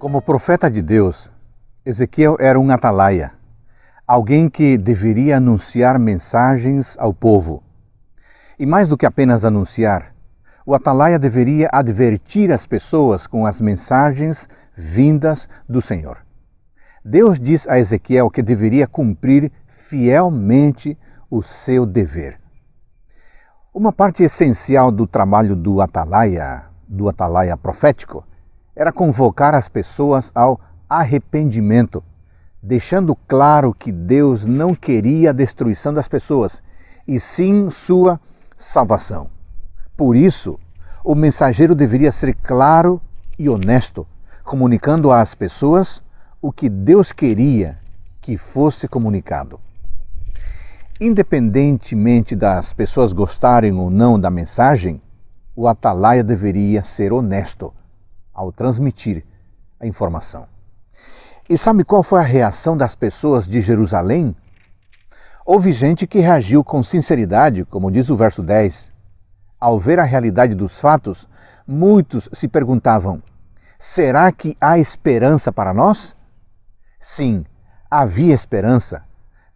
Como profeta de Deus, Ezequiel era um atalaia, alguém que deveria anunciar mensagens ao povo. E mais do que apenas anunciar, o atalaia deveria advertir as pessoas com as mensagens vindas do Senhor. Deus diz a Ezequiel que deveria cumprir fielmente o seu dever. Uma parte essencial do trabalho do atalaia, do atalaia profético, era convocar as pessoas ao arrependimento, deixando claro que Deus não queria a destruição das pessoas, e sim sua salvação. Por isso, o mensageiro deveria ser claro e honesto, comunicando às pessoas o que Deus queria que fosse comunicado. Independentemente das pessoas gostarem ou não da mensagem, o atalaia deveria ser honesto ao transmitir a informação. E sabe qual foi a reação das pessoas de Jerusalém? Houve gente que reagiu com sinceridade, como diz o verso 10. Ao ver a realidade dos fatos, muitos se perguntavam: será que há esperança para nós? Sim, havia esperança.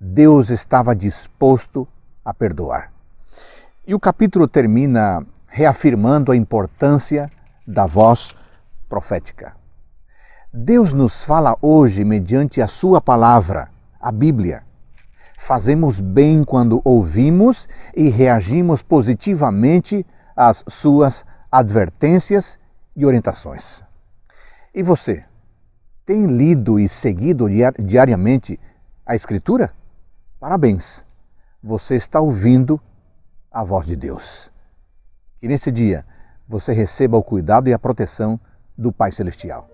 Deus estava disposto a perdoar. E o capítulo termina reafirmando a importância da voz profética. Deus nos fala hoje mediante a Sua palavra, a Bíblia. Fazemos bem quando ouvimos e reagimos positivamente às Suas advertências e orientações. E você, tem lido e seguido diariamente a Escritura? Parabéns! Você está ouvindo a voz de Deus. Que nesse dia você receba o cuidado e a proteção do Pai Celestial.